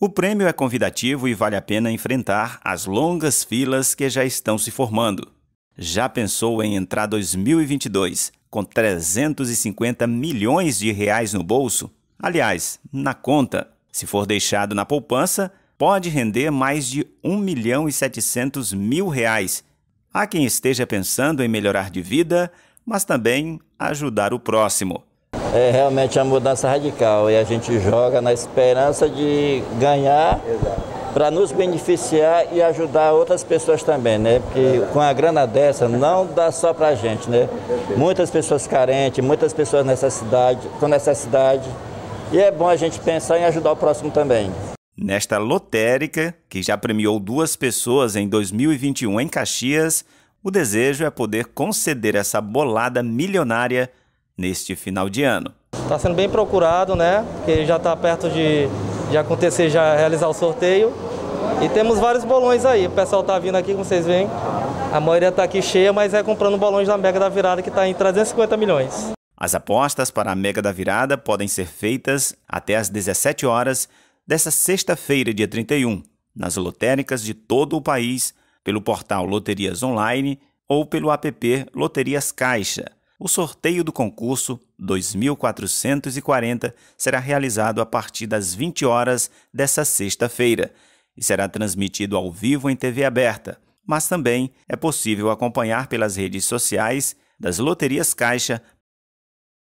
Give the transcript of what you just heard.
O prêmio é convidativo e vale a pena enfrentar as longas filas que já estão se formando. Já pensou em entrar 2022 com 350 milhões de reais no bolso? Aliás, na conta. Se for deixado na poupança, pode render mais de 1 milhão e 700 mil reais. Há quem esteja pensando em melhorar de vida, mas também ajudar o próximo é realmente a mudança radical e a gente joga na esperança de ganhar para nos beneficiar e ajudar outras pessoas também, né? Porque é com a grana dessa não dá só para a gente, né? Muitas pessoas carentes, muitas pessoas necessidade, com necessidade e é bom a gente pensar em ajudar o próximo também. Nesta lotérica, que já premiou duas pessoas em 2021 em Caxias, o desejo é poder conceder essa bolada milionária neste final de ano. Está sendo bem procurado, né? Porque já está perto de, de acontecer, já realizar o sorteio. E temos vários bolões aí. O pessoal está vindo aqui, como vocês veem. A maioria está aqui cheia, mas é comprando bolões da Mega da Virada, que está em 350 milhões. As apostas para a Mega da Virada podem ser feitas até às 17 horas desta sexta-feira, dia 31, nas lotéricas de todo o país, pelo portal Loterias Online ou pelo app Loterias Caixa. O sorteio do concurso 2440 será realizado a partir das 20 horas dessa sexta-feira e será transmitido ao vivo em TV aberta, mas também é possível acompanhar pelas redes sociais das Loterias Caixa